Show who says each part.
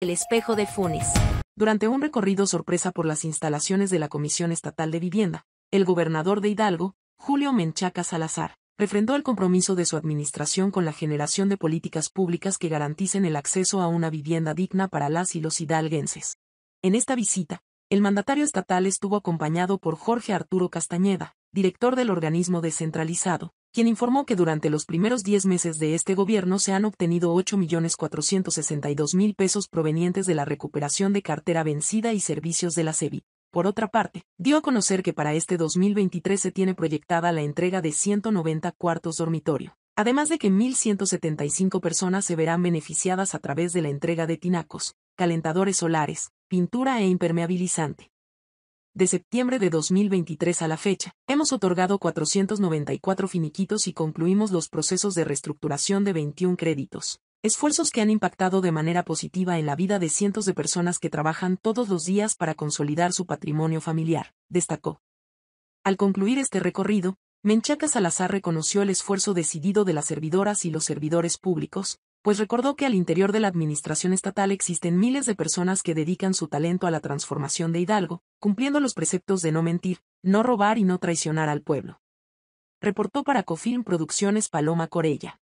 Speaker 1: El espejo de Funes. Durante un recorrido sorpresa por las instalaciones de la Comisión Estatal de Vivienda, el gobernador de Hidalgo, Julio Menchaca Salazar, refrendó el compromiso de su administración con la generación de políticas públicas que garanticen el acceso a una vivienda digna para las y los hidalguenses. En esta visita, el mandatario estatal estuvo acompañado por Jorge Arturo Castañeda, director del organismo descentralizado, quien informó que durante los primeros 10 meses de este gobierno se han obtenido 8.462.000 pesos provenientes de la recuperación de cartera vencida y servicios de la SEBI. Por otra parte, dio a conocer que para este 2023 se tiene proyectada la entrega de 190 cuartos dormitorio, además de que 1.175 personas se verán beneficiadas a través de la entrega de tinacos, calentadores solares, pintura e impermeabilizante de septiembre de 2023 a la fecha, hemos otorgado 494 finiquitos y concluimos los procesos de reestructuración de 21 créditos. Esfuerzos que han impactado de manera positiva en la vida de cientos de personas que trabajan todos los días para consolidar su patrimonio familiar, destacó. Al concluir este recorrido, Menchaca Salazar reconoció el esfuerzo decidido de las servidoras y los servidores públicos, pues recordó que al interior de la administración estatal existen miles de personas que dedican su talento a la transformación de Hidalgo, cumpliendo los preceptos de no mentir, no robar y no traicionar al pueblo. Reportó para Cofilm Producciones Paloma Corella.